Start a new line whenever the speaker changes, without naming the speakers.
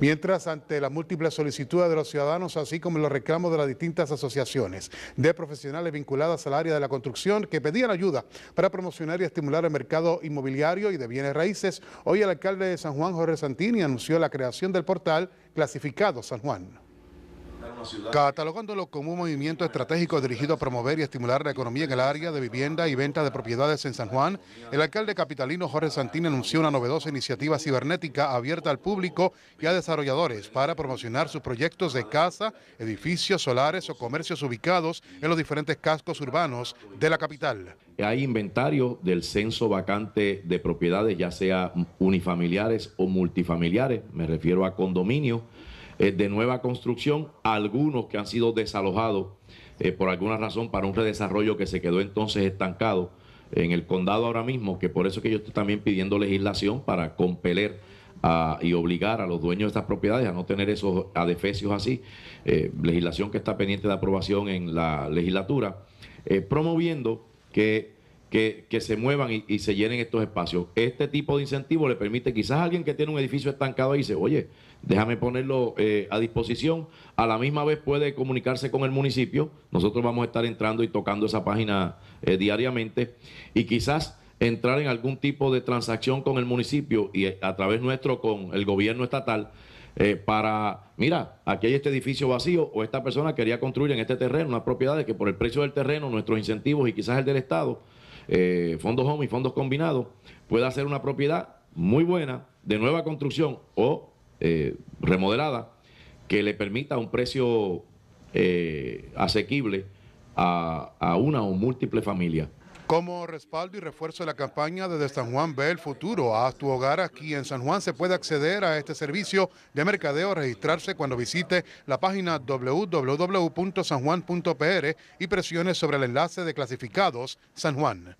Mientras, ante las múltiples solicitudes de los ciudadanos, así como los reclamos de las distintas asociaciones de profesionales vinculadas al área de la construcción que pedían ayuda para promocionar y estimular el mercado inmobiliario y de bienes raíces, hoy el alcalde de San Juan, Jorge Santini, anunció la creación del portal Clasificado San Juan. Catalogándolo como un movimiento estratégico dirigido a promover y estimular la economía en el área de vivienda y venta de propiedades en San Juan, el alcalde capitalino Jorge Santín anunció una novedosa iniciativa cibernética abierta al público y a desarrolladores para promocionar sus proyectos de casa, edificios, solares o comercios ubicados en los diferentes cascos urbanos de la capital.
Hay inventario del censo vacante de propiedades, ya sea unifamiliares o multifamiliares, me refiero a condominios eh, de nueva construcción, algunos que han sido desalojados eh, por alguna razón para un redesarrollo que se quedó entonces estancado en el condado ahora mismo, que por eso que yo estoy también pidiendo legislación para compeler ah, y obligar a los dueños de estas propiedades a no tener esos adefesios así, eh, legislación que está pendiente de aprobación en la legislatura, promoviendo que que, se muevan y, se llenen estos espacios. Este tipo de incentivo le permite quizás a alguien que tiene un edificio estancado y dice, oye, déjame ponerlo eh, a disposición. A la misma vez puede comunicarse con el municipio. Nosotros vamos a estar entrando y tocando esa página eh, diariamente. Y quizás entrar en algún tipo de transacción con el municipio y eh, a través nuestro con el gobierno estatal para, mira, aquí hay este edificio vacío o esta persona quería construir en este terreno propiedad de que por el precio del terreno, nuestros incentivos y quizás el del Estado, eh, fondos home y fondos combinados, pueda ser una propiedad muy buena, de nueva construcción o eh, remodelada, que le permita un precio eh, asequible a, a una o múltiples familias.
Como respaldo y refuerzo de la campaña desde San Juan ve el futuro. a tu hogar aquí en San Juan. Se puede acceder a este servicio de mercadeo, registrarse cuando visite la página www.sanjuan.pr y presione sobre el enlace de clasificados San Juan.